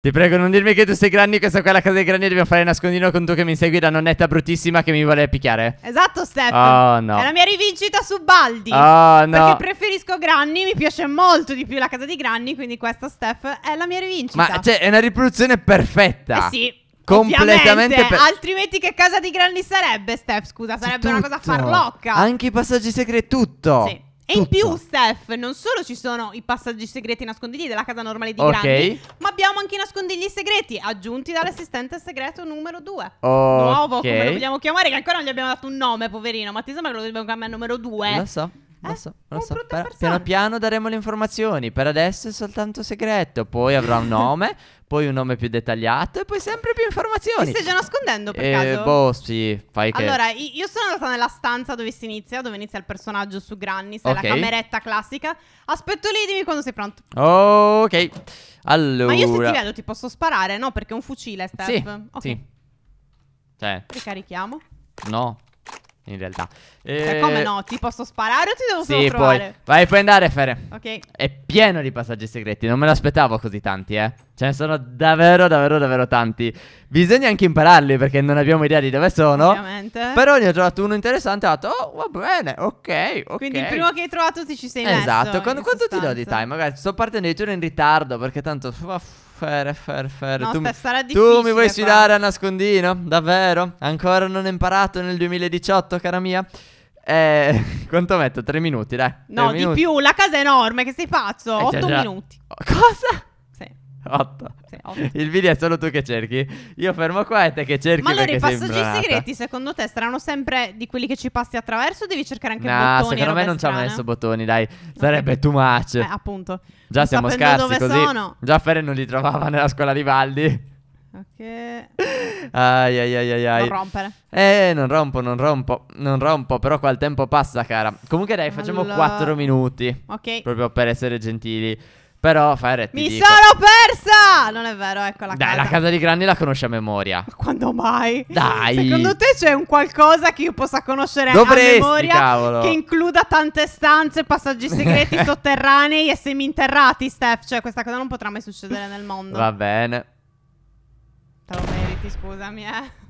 Ti prego, non dirmi che tu sei Granny, questa qua è la casa dei Granny, dobbiamo fare nascondino con tu che mi segui da nonnetta bruttissima che mi vuole picchiare. Esatto, Steph. Oh, no. È la mia rivincita su Baldi. Oh, no. Perché preferisco Granny, mi piace molto di più la casa dei Granny, quindi questa, Steph, è la mia rivincita. Ma, cioè, è una riproduzione perfetta. Eh sì. Completamente per... Altrimenti che casa di Granny sarebbe, Steph? Scusa, sarebbe tutto. una cosa farlocca. Anche i passaggi segreti, tutto. Sì. E in più, Steph, non solo ci sono i passaggi segreti nascondigli della casa normale di Ok. Grandi, ma abbiamo anche i nascondigli segreti aggiunti dall'assistente segreto numero 2. Nuovo, come lo vogliamo chiamare, che ancora non gli abbiamo dato un nome, poverino. Ma ti sembra che lo dobbiamo chiamare numero 2? Lo so. Eh, lo so, lo so. Per, piano piano daremo le informazioni. Per adesso è soltanto segreto. Poi avrà un nome, poi un nome più dettagliato e poi sempre più informazioni. Ti stai già nascondendo per eh, caso? Boh, sì, fai che. Allora, io sono andata nella stanza dove si inizia, dove inizia il personaggio su Granny, sai, okay. la cameretta classica. Aspetto lì, dimmi quando sei pronto. Ok. Allora. Ma io se ti vedo ti posso sparare, no? Perché è un fucile, Steph. Sì, okay. sì. Cioè. Ricarichiamo. No in realtà. E... Cioè, eh, come no? Ti posso sparare o ti devo sì, solo provare? Puoi. Vai, puoi andare, Fere. Ok. È pieno di passaggi segreti, non me l'aspettavo così tanti, eh. Ce ne sono davvero, davvero, davvero tanti. Bisogna anche impararli perché non abbiamo idea di dove sono. Ovviamente. Però ne ho trovato uno interessante e ho detto, oh, va bene, ok, ok. Quindi il primo che hai trovato ti ci sei esatto. messo. Esatto. Quanto, quanto ti do di time? Magari sto partendo di turno in ritardo perché tanto... Uff, Fer, eh, Fer, Fer. No, tu, sta, tu mi vuoi sfidare a nascondino? Davvero? Ancora non ho imparato nel 2018, cara mia? Eh, quanto metto? Tre minuti, dai. No, Tre di minuti. più. La casa è enorme, che sei pazzo. Eh, Otto già, già. minuti. Cosa? 8. Sì, il video è solo tu che cerchi. Io fermo qua e te che cerchi. Ma allora i passaggi segreti, secondo te, saranno sempre di quelli che ci passi attraverso? O devi cercare anche no, bottoni? No, secondo me non ci ha messo bottoni, dai. Sarebbe okay. too much. Eh, appunto. Già non siamo scarsi dove così. Sono. Già Ferre non li trovava nella scuola di Valdi. Ok. Ai ai ai ai ai. Non rompere. Eh, non rompo, non rompo, non rompo, però qua il tempo passa, cara. Comunque dai, facciamo allora... 4 minuti. Ok. Proprio per essere gentili. Però Ferret Mi dico, sono persa! Non è vero, ecco la Dai, casa. la casa di Granny la conosce a memoria. Ma quando mai? Dai. Secondo te c'è un qualcosa che io possa conoscere Dovresti, a memoria cavolo. che includa tante stanze, passaggi segreti sotterranei e seminterrati, Steph? Cioè, questa cosa non potrà mai succedere nel mondo. Va bene. Te lo meriti, scusami, eh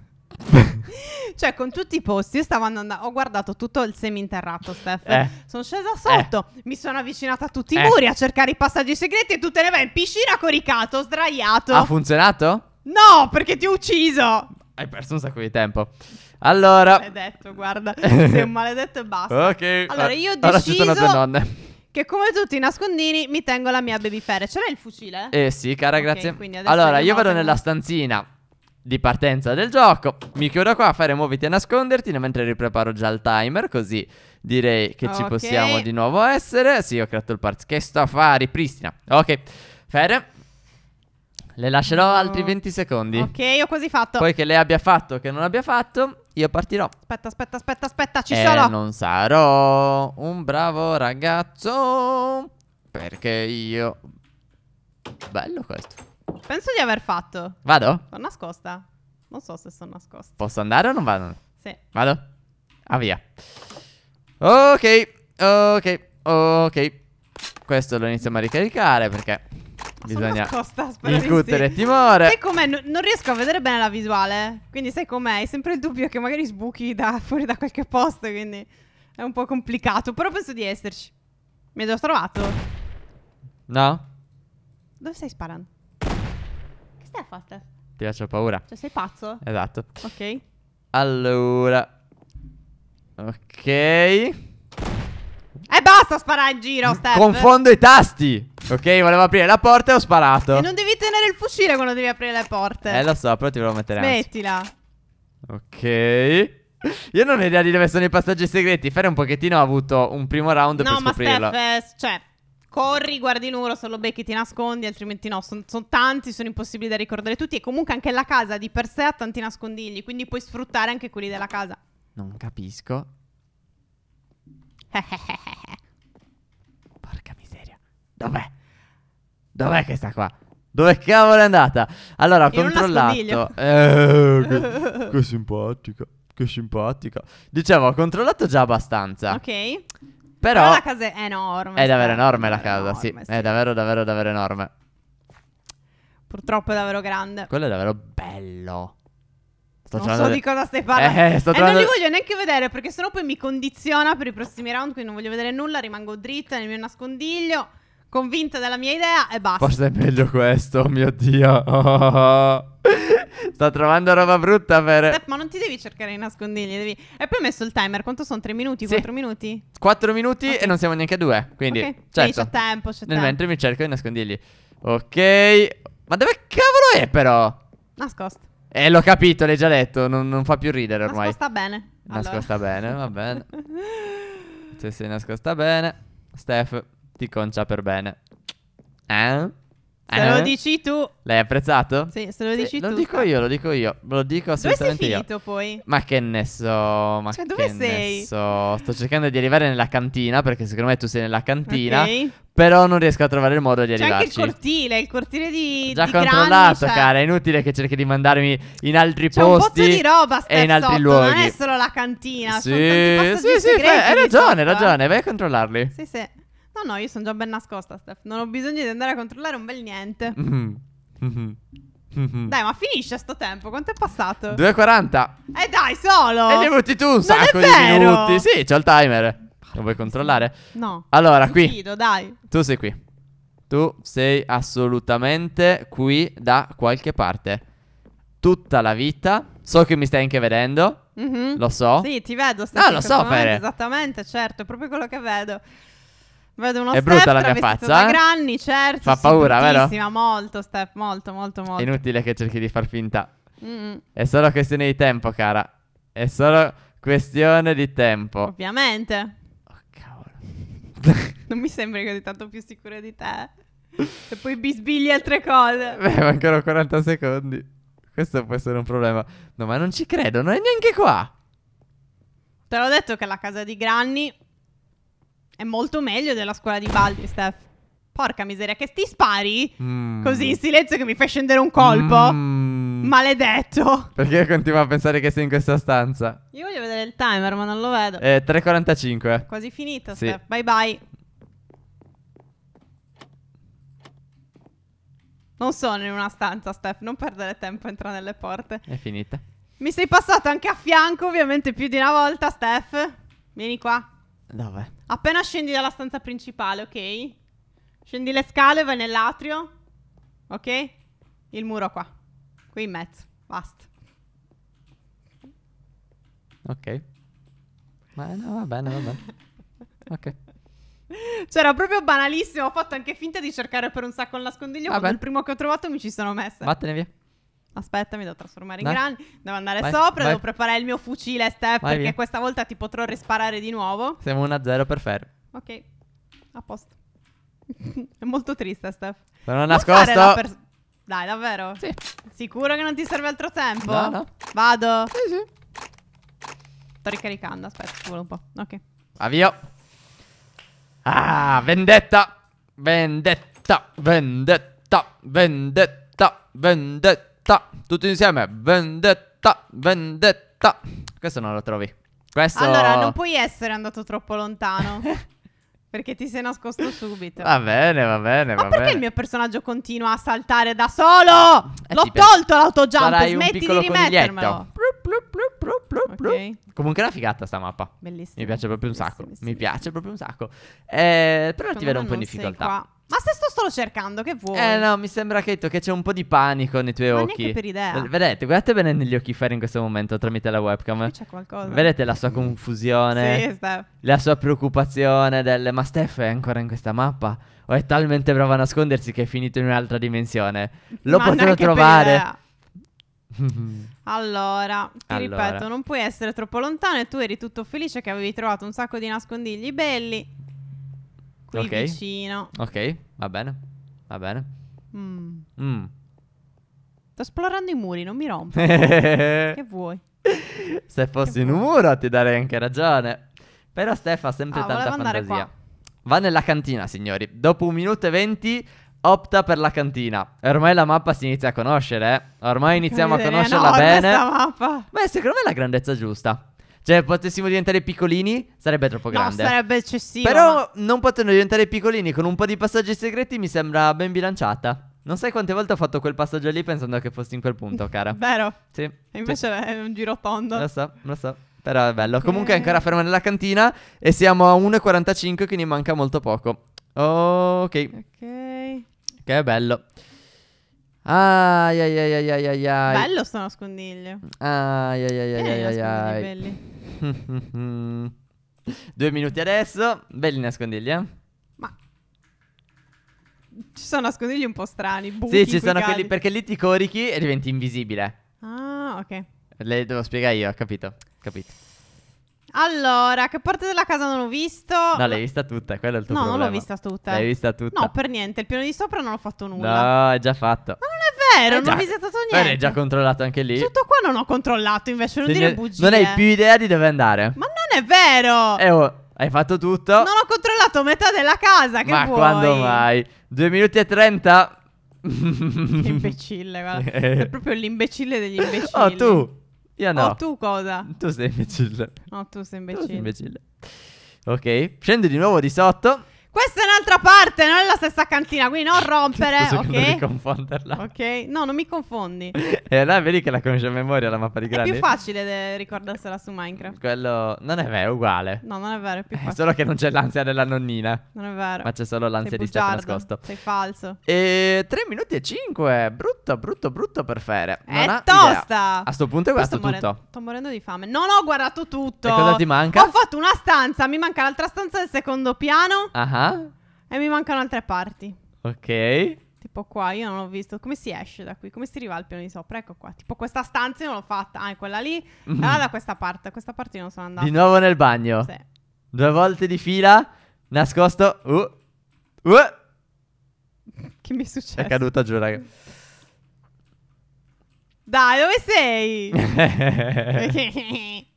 cioè, con tutti i posti, io stavo andando. Ho guardato tutto il seminterrato, Steph. Eh. Sono scesa sotto, eh. mi sono avvicinata a tutti i eh. muri a cercare i passaggi segreti e tutte le vai in piscina coricato, sdraiato. Ha funzionato? No, perché ti ho ucciso. Hai perso un sacco di tempo. Allora. Maledetto, guarda. sei un maledetto e basta. Ok. Allora, io ho deciso. Ora nonne. Che come tutti i nascondini mi tengo la mia baby fair. Ce l'hai il fucile? Eh sì, cara, okay, grazie. Allora, io vado nella stanzina di partenza del gioco. Mi chiudo qua, fare muoviti e nasconderti, mentre ripreparo già il timer, così direi che okay. ci possiamo di nuovo essere. Sì, ho creato il parts. Che sto a fare? Ripristina. Ok, Fere. Le lascerò no. altri 20 secondi. Ok, ho quasi fatto. Poi che lei abbia fatto o che non abbia fatto, io partirò. Aspetta, aspetta, aspetta, aspetta, ci e sono. non sarò un bravo ragazzo perché io... Bello questo. Penso di aver fatto. Vado? Sono nascosta. Non so se sono nascosta. Posso andare o non vado? Sì. Vado? Ah, via. Ok, ok, ok. Questo lo iniziamo a ricaricare perché bisogna nascosta, incutere sì. timore. Sai com'è? No, non riesco a vedere bene la visuale. Quindi sai com'è? Hai sempre il dubbio che magari sbuchi da, fuori da qualche posto. Quindi è un po' complicato. Però penso di esserci. Mi hai già trovato? No. Dove stai sparando? Belfast. Ti faccio paura. Cioè, sei pazzo? Esatto. Ok. Allora. Ok. E eh, basta sparare in giro, Steph. Confondo i tasti. Ok, volevo aprire la porta e ho sparato. E non devi tenere il fucile quando devi aprire le porte. Eh, lo so, però ti volevo mettere Smettila. Anzi. Ok. Io non ho idea di dove sono i passaggi segreti. Fare un pochettino ho avuto un primo round no, per scoprirlo. No, ma Steph, eh, cioè, Corri, guardi il numero, se lo becchi ti nascondi, altrimenti no, sono son tanti, sono impossibili da ricordare tutti e comunque anche la casa di per sé ha tanti nascondigli, quindi puoi sfruttare anche quelli della casa. Non capisco. Porca miseria. Dov'è? Dov'è che sta qua? Dove cavolo è andata? Allora, ho controllato. Eh, che, che simpatica. Che simpatica. Dicevo, ho controllato già abbastanza. Ok. Però, Però la casa è enorme. È davvero enorme la casa, enorme, sì. sì. È davvero, davvero, davvero enorme. Purtroppo è davvero grande. Quello è davvero bello. Sto non so di... cosa stai parlando. Eh, sto eh, trovando... non li voglio neanche vedere perché sennò poi mi condiziona per i prossimi round. Quindi non voglio vedere nulla. Rimango dritta nel mio nascondiglio. Convinta della mia idea e basta. Forse è meglio questo, mio dio. Oh, oh, oh. Sto trovando roba brutta per... Step, ma non ti devi cercare i nascondigli, devi... E poi ho messo il timer, quanto sono? Tre minuti? Sì. minuti? Quattro minuti okay. e non siamo neanche a 2, quindi... Okay. Certo. c'è tempo, c'è tempo. Nel mentre mi cerco i nascondigli. Ok... Ma dove cavolo è però? Nascosto. Eh, l'ho capito, l'hai già detto, non, non, fa più ridere ormai. Nascosta bene. Allora. Nascosta bene, va bene. Se sei nascosta bene, Steph ti concia per bene. Eh? Se eh? lo dici tu. L'hai apprezzato? Sì, se lo dici sì, tu. Lo dico io, lo dico io. Lo dico assolutamente io. Dove sei finito io. poi? Ma che ne so. Ma cioè, dove sei? So. Sto cercando di arrivare nella cantina perché secondo me tu sei nella cantina. Ok. Però non riesco a trovare il modo di arrivarci. C'è anche il cortile, il cortile di Già di controllato, Granny, cioè. cara, è inutile che cerchi di mandarmi in altri C'è posti. C'è un botto di roba e in altri sotto, luoghi. non è solo la cantina, Sì, sì, sì, hai ragione, hai ragione, vai a controllarli. Sì, sì. No, no, io sono già ben nascosta, Steph. Non ho bisogno di andare a controllare un bel niente. Mm-hmm. Mm-hmm. Mm-hmm. Dai, ma finisce sto tempo. Quanto è passato? 2.40. E eh dai, solo. E ne hai tu un non sacco di minuti. Sì, c'ho il timer. Lo vuoi controllare? No. Allora, qui. Fido, dai. Tu sei qui. Tu sei assolutamente qui da qualche parte. Tutta la vita. So che mi stai anche vedendo. Mm-hmm. Lo so. Sì, ti vedo. Stai ah, no, lo so, Fere. Esattamente, certo. È proprio quello che vedo. Vedo uno È brutta la mia faccia. Da eh? granny, certo. Fa paura, vero? molto, step, molto, molto, molto. È inutile che cerchi di far finta. Mm. È solo questione di tempo, cara. È solo questione di tempo. Ovviamente. Oh, cavolo. non mi sembri così tanto più sicura di te. E poi bisbigli altre cose. Beh, mancano 40 secondi. Questo può essere un problema. No, ma non ci credo, non è neanche qua. Te l'ho detto che la casa di Granny è molto meglio della scuola di Baldi, Steph. Porca miseria, che ti spari mm. così in silenzio che mi fai scendere un colpo. Mm. Maledetto. Perché continuo a pensare che sei in questa stanza? Io voglio vedere il timer, ma non lo vedo. È eh, 3.45. Quasi finito, sì. Steph. Bye bye. Non sono in una stanza, Steph. Non perdere tempo, entra nelle porte. È finita. Mi sei passato anche a fianco, ovviamente più di una volta, Steph. Vieni qua. Dov'è? Appena scendi dalla stanza principale, ok? Scendi le scale, vai nell'atrio. Ok? Il muro qua. Qui in mezzo. Basta. Ok. Ma no, va bene, va bene. ok. era proprio banalissimo, ho fatto anche finta di cercare per un sacco il nascondiglio. Vabbè. il primo che ho trovato mi ci sono messa. Vattene via aspetta, mi devo trasformare in Dai. grani, devo andare vai, sopra, vai. devo preparare il mio fucile, Steph, vai perché via. questa volta ti potrò risparare di nuovo. Siamo 1-0 per Fer. Ok, a posto. È molto triste, Steph. Sono non nascosto. Per... Dai, davvero? Sì. Sicuro che non ti serve altro tempo? No, no. Vado. Sì, sì. Sto ricaricando, aspetta, ci vuole un po'. Ok. Avvio. Ah, vendetta. Vendetta, vendetta, vendetta, vendetta vendetta. Tutti insieme, vendetta, vendetta. Questo non lo trovi. Questo... Allora, non puoi essere andato troppo lontano. Perché ti sei nascosto subito. Va bene, va bene. Ma va perché il mio personaggio continua a saltare da solo? Eh, L'ho tolto l'autojump. Sarai smetti un di rimettermelo. Plup, okay. Comunque è una figata sta mappa. Bellissima. Mi piace proprio un sacco. Mi piace proprio un sacco. Eh, però Secondo ti vedo un po' in difficoltà. Ma se sto solo cercando, che vuoi? Eh no, mi sembra che, che c'è un po' di panico nei tuoi Ma occhi. Ma per idea. Vedete, guardate bene negli occhi Fer in questo momento tramite la webcam. Qui c'è qualcosa. Vedete la sua confusione. sì, Steph. La sua preoccupazione del ma Steph è ancora in questa mappa o è talmente bravo a nascondersi che è finito in un'altra dimensione. Lo Ma potrò trovare. allora, ti allora. ripeto, non puoi essere troppo lontano e tu eri tutto felice che avevi trovato un sacco di nascondigli belli qui okay. vicino. Ok, va bene, va bene. Mm. Mm. Sto esplorando i muri, non mi rompo. che vuoi? Se fossi in un muro ti darei anche ragione. Però Steph ha sempre ah, tanta fantasia. Va nella cantina, signori. Dopo un minuto e venti opta per la cantina. Ormai la mappa si inizia a conoscere, eh. Ormai iniziamo a conoscerla bene. Ma secondo me è la grandezza giusta. Cioè, potessimo diventare piccolini, sarebbe troppo grande. No, sarebbe eccessivo. Però ma... non potendo diventare piccolini con un po' di passaggi segreti mi sembra ben bilanciata. Non sai quante volte ho fatto quel passaggio lì pensando che fossi in quel punto, cara. Vero? Sì. E invece sì. è un giro tondo. Lo so, lo so. Però è bello. Comunque è ancora ferma nella cantina e siamo a 1,45 quindi manca molto poco. ok. Ok. Che bello. Ai ai ai ai ai ai Bello sto nascondiglio. Ai ai ai ai eh, ai ai ai. ai. Belli. Due minuti adesso. Belli nascondigli, eh? Ma ci sono nascondigli un po' strani. Buchi sì, ci sono quelli perché lì ti corichi e diventi invisibile. Ah, ok. Le devo spiegare io, capito? Capito. Allora, che parte della casa non ho visto? No, l'hai vista tutta, quello è il tuo no, problema. No, non l'ho vista tutta. L'hai vista tutta. No, per niente, il piano di sopra non ho fatto nulla. No, è già fatto. Ma non vero, eh non ho visitato niente. Hai già controllato anche lì. Tutto qua non ho controllato, invece, non Se dire ne... bugie. Non hai più idea di dove andare. Ma non è vero! Eh, oh, hai fatto tutto. Non ho controllato metà della casa, che Ma vuoi? quando mai? Due minuti e trenta? che imbecille, guarda. È proprio l'imbecille degli oh, imbecilli. Oh, tu. Io no. Oh, tu cosa? Tu sei imbecille. No, tu sei imbecille. Tu sei imbecille. Ok, scendi di nuovo di sotto. Questa è un'altra parte, non è la stessa cantina, quindi non rompere, Giusto secondo di confonderla. Ok, no, non mi confondi. E eh, allora vedi che la conosci a memoria la mappa di È più facile de- ricordarsela su Minecraft. Quello... Non è vero, è uguale. No, non è vero, è più È eh, solo che non c'è l'ansia della nonnina, non è vero. ma c'è solo l'ansia Sei di stare bugiardo, nascosto. Sei falso. E 3 minuti e 5, brutto, brutto, brutto per Fere. Non ha è idea. tosta. A sto punto è guardato sto more- tutto. Sto morendo di fame. Non ho guardato tutto. E cosa ti manca? Ho fatto una stanza, mi manca l'altra stanza del secondo piano. Ah Ah? E mi mancano altre parti. Ok. Tipo qua, io non ho visto. Come si esce da qui? Come si arriva al piano di sopra? Ecco qua. Tipo questa stanza io non l'ho fatta. Ah, è quella lì. Mm. Allora da questa parte. Da questa parte io non sono andata. Di nuovo nel bagno. Sì. Due volte di fila. Nascosto. Uh. Uh. Che mi è successo? È caduta giù, raga. Dai, dove sei?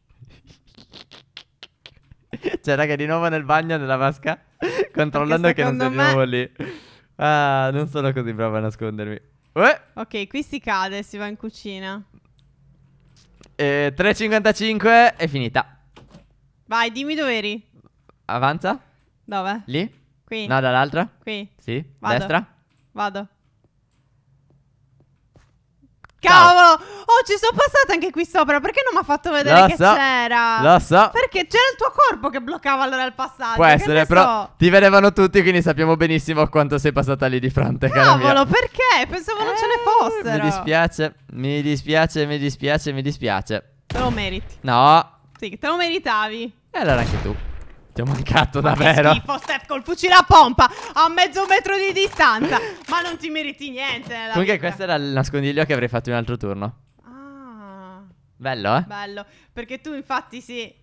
cioè, raga, di nuovo nel bagno, nella vasca. Controllando che non sono me... lì. Ah, non sono così bravo a nascondermi. Uè. Eh? Ok, qui si cade, si va in cucina. Eh, 3.55 è finita. Vai, dimmi dove eri. Avanza. Dove? Lì. Qui. No, dall'altra. Qui. Sì. Vado. Destra. Vado. Cavolo! Oh, ci sono passata anche qui sopra. Perché non mi ha fatto vedere lo che so, c'era? Lo so. Perché c'era il tuo corpo che bloccava allora il passaggio. Può essere, però so. ti vedevano tutti, quindi sappiamo benissimo quanto sei passata lì di fronte. Cavolo, perché? Pensavo eh, non ce ne eh, fossero. Mi dispiace, mi dispiace, mi dispiace, mi dispiace. Te lo meriti. No. Sì, te lo meritavi. E allora anche tu ti ho mancato Ma davvero. Che schifo, Steph, col fucile a pompa a mezzo metro di distanza. Ma non ti meriti niente. Comunque, vita. questo era il nascondiglio che avrei fatto in un altro turno. Ah, bello, eh? Bello. Perché tu, infatti, sì.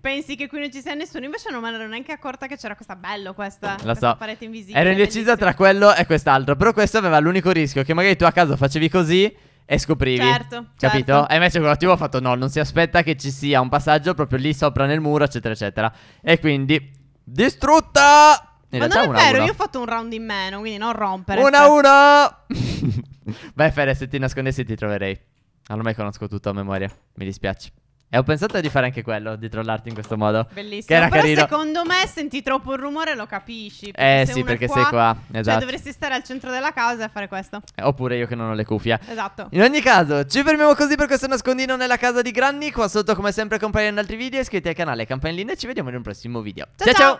Pensi che qui non ci sia nessuno, invece non me ne ero neanche accorta che c'era questa bello questa, Lo questa so. parete invisibile. Ero indecisa tra quello e quest'altro, però questo aveva l'unico rischio che magari tu a caso facevi così e scoprivi. Certo. Capito? Certo. E invece con l'attivo ho fatto no, non si aspetta che ci sia un passaggio proprio lì sopra nel muro, eccetera, eccetera. E quindi... Distrutta! In Ma non è vero, una. io ho fatto un round in meno, quindi non rompere. 1-1! Cioè. Vai Fede, se ti nascondessi ti troverei. Non allora, me conosco tutto a memoria, mi dispiace. E ho pensato di fare anche quello, di trollarti in questo modo. Bellissimo. Che era Però carino. secondo me senti troppo il rumore e lo capisci. eh sì, perché qua, sei qua. Cioè, esatto. Cioè dovresti stare al centro della casa e fare questo. Eh, oppure io che non ho le cuffie. Esatto. In ogni caso, ci fermiamo così per questo nascondino nella casa di Granny. Qua sotto come sempre compaiono altri video. Iscriviti al canale, campanellina e ci vediamo in un prossimo video. ciao! ciao. ciao. ciao.